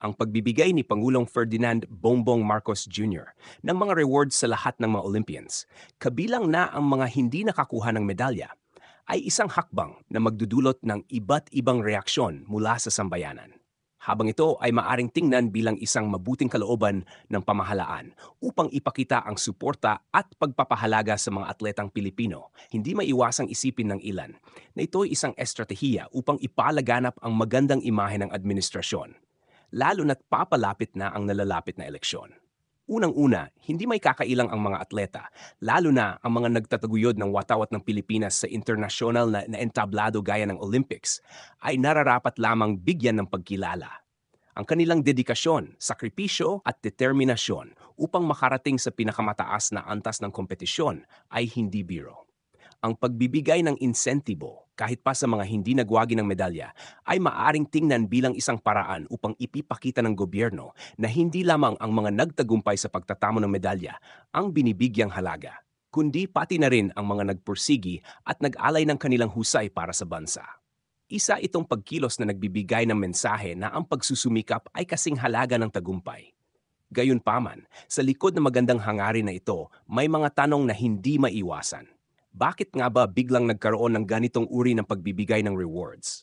ang pagbibigay ni Pangulong Ferdinand Bongbong Marcos Jr. ng mga rewards sa lahat ng mga Olympians, kabilang na ang mga hindi nakakuha ng medalya, ay isang hakbang na magdudulot ng iba't ibang reaksyon mula sa sambayanan. Habang ito ay maaring tingnan bilang isang mabuting kalooban ng pamahalaan upang ipakita ang suporta at pagpapahalaga sa mga atletang Pilipino, hindi maiwasang isipin ng ilan na ito ay isang estratehiya upang ipalaganap ang magandang imahe ng administrasyon lalo na't papalapit na ang nalalapit na eleksyon. Unang-una, hindi may kakailang ang mga atleta, lalo na ang mga nagtataguyod ng watawat ng Pilipinas sa internasyonal na, na entablado gaya ng Olympics, ay nararapat lamang bigyan ng pagkilala ang kanilang dedikasyon, sakripisyo at determinasyon upang makarating sa pinakamataas na antas ng kompetisyon ay hindi biro ang pagbibigay ng insentibo kahit pa sa mga hindi nagwagi ng medalya ay maaring tingnan bilang isang paraan upang ipipakita ng gobyerno na hindi lamang ang mga nagtagumpay sa pagtatamo ng medalya ang binibigyang halaga, kundi pati na rin ang mga nagpursigi at nag-alay ng kanilang husay para sa bansa. Isa itong pagkilos na nagbibigay ng mensahe na ang pagsusumikap ay kasing halaga ng tagumpay. Gayunpaman, sa likod ng magandang hangarin na ito, may mga tanong na hindi maiwasan bakit nga ba biglang nagkaroon ng ganitong uri ng pagbibigay ng rewards?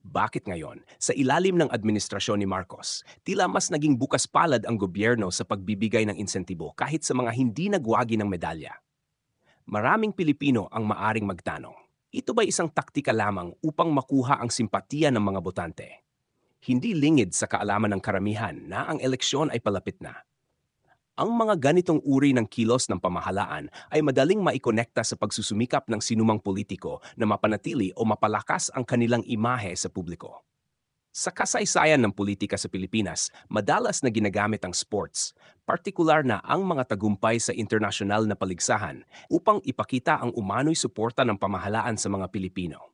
Bakit ngayon, sa ilalim ng administrasyon ni Marcos, tila mas naging bukas palad ang gobyerno sa pagbibigay ng insentibo kahit sa mga hindi nagwagi ng medalya? Maraming Pilipino ang maaring magtanong, ito ba isang taktika lamang upang makuha ang simpatiya ng mga botante? Hindi lingid sa kaalaman ng karamihan na ang eleksyon ay palapit na ang mga ganitong uri ng kilos ng pamahalaan ay madaling maikonekta sa pagsusumikap ng sinumang politiko na mapanatili o mapalakas ang kanilang imahe sa publiko. Sa kasaysayan ng politika sa Pilipinas, madalas na ginagamit ang sports, partikular na ang mga tagumpay sa internasyonal na paligsahan, upang ipakita ang umano'y suporta ng pamahalaan sa mga Pilipino.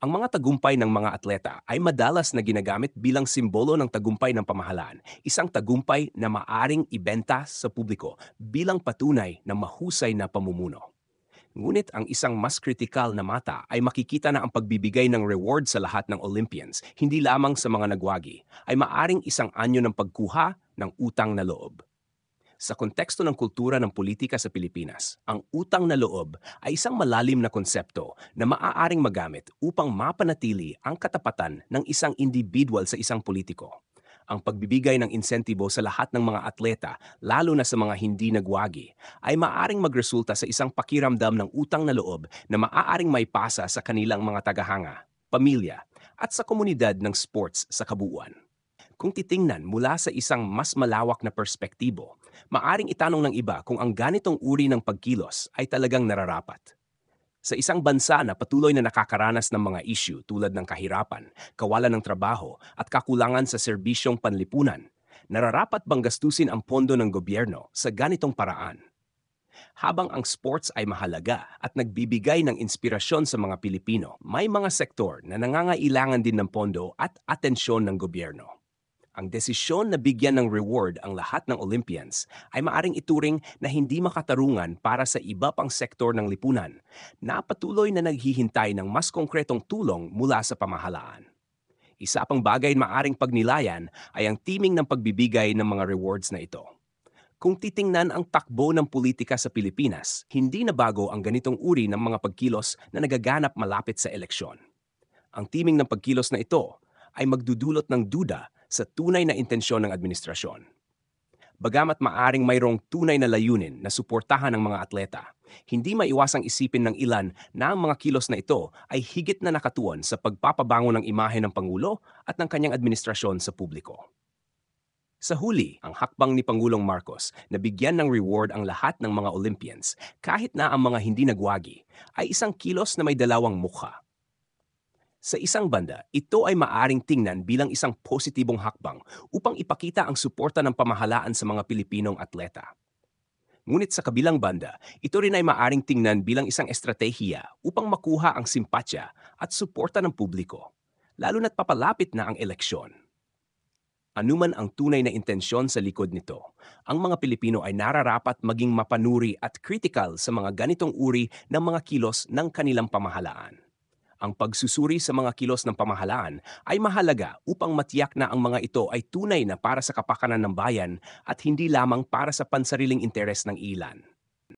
Ang mga tagumpay ng mga atleta ay madalas na ginagamit bilang simbolo ng tagumpay ng pamahalaan, isang tagumpay na maaring ibenta sa publiko bilang patunay na mahusay na pamumuno. Ngunit ang isang mas kritikal na mata ay makikita na ang pagbibigay ng reward sa lahat ng Olympians, hindi lamang sa mga nagwagi, ay maaring isang anyo ng pagkuha ng utang na loob. Sa konteksto ng kultura ng politika sa Pilipinas, ang utang na loob ay isang malalim na konsepto na maaaring magamit upang mapanatili ang katapatan ng isang individual sa isang politiko. Ang pagbibigay ng insentibo sa lahat ng mga atleta, lalo na sa mga hindi nagwagi, ay maaaring magresulta sa isang pakiramdam ng utang na loob na maaaring may pasa sa kanilang mga tagahanga, pamilya, at sa komunidad ng sports sa kabuuan kung titingnan mula sa isang mas malawak na perspektibo, maaring itanong ng iba kung ang ganitong uri ng pagkilos ay talagang nararapat. Sa isang bansa na patuloy na nakakaranas ng mga issue tulad ng kahirapan, kawalan ng trabaho at kakulangan sa serbisyong panlipunan, nararapat bang gastusin ang pondo ng gobyerno sa ganitong paraan? Habang ang sports ay mahalaga at nagbibigay ng inspirasyon sa mga Pilipino, may mga sektor na nangangailangan din ng pondo at atensyon ng gobyerno. Ang desisyon na bigyan ng reward ang lahat ng Olympians ay maaring ituring na hindi makatarungan para sa iba pang sektor ng lipunan na patuloy na naghihintay ng mas konkretong tulong mula sa pamahalaan. Isa pang bagay na maaring pagnilayan ay ang timing ng pagbibigay ng mga rewards na ito. Kung titingnan ang takbo ng politika sa Pilipinas, hindi na bago ang ganitong uri ng mga pagkilos na nagaganap malapit sa eleksyon. Ang timing ng pagkilos na ito ay magdudulot ng duda sa tunay na intensyon ng administrasyon. Bagamat maaring mayroong tunay na layunin na suportahan ng mga atleta, hindi maiwasang isipin ng ilan na ang mga kilos na ito ay higit na nakatuon sa pagpapabango ng imahe ng Pangulo at ng kanyang administrasyon sa publiko. Sa huli, ang hakbang ni Pangulong Marcos na bigyan ng reward ang lahat ng mga Olympians kahit na ang mga hindi nagwagi ay isang kilos na may dalawang mukha sa isang banda, ito ay maaring tingnan bilang isang positibong hakbang upang ipakita ang suporta ng pamahalaan sa mga Pilipinong atleta. Ngunit sa kabilang banda, ito rin ay maaring tingnan bilang isang estratehiya upang makuha ang simpatya at suporta ng publiko, lalo na't papalapit na ang eleksyon. Anuman ang tunay na intensyon sa likod nito, ang mga Pilipino ay nararapat maging mapanuri at critical sa mga ganitong uri ng mga kilos ng kanilang pamahalaan. Ang pagsusuri sa mga kilos ng pamahalaan ay mahalaga upang matiyak na ang mga ito ay tunay na para sa kapakanan ng bayan at hindi lamang para sa pansariling interes ng ilan.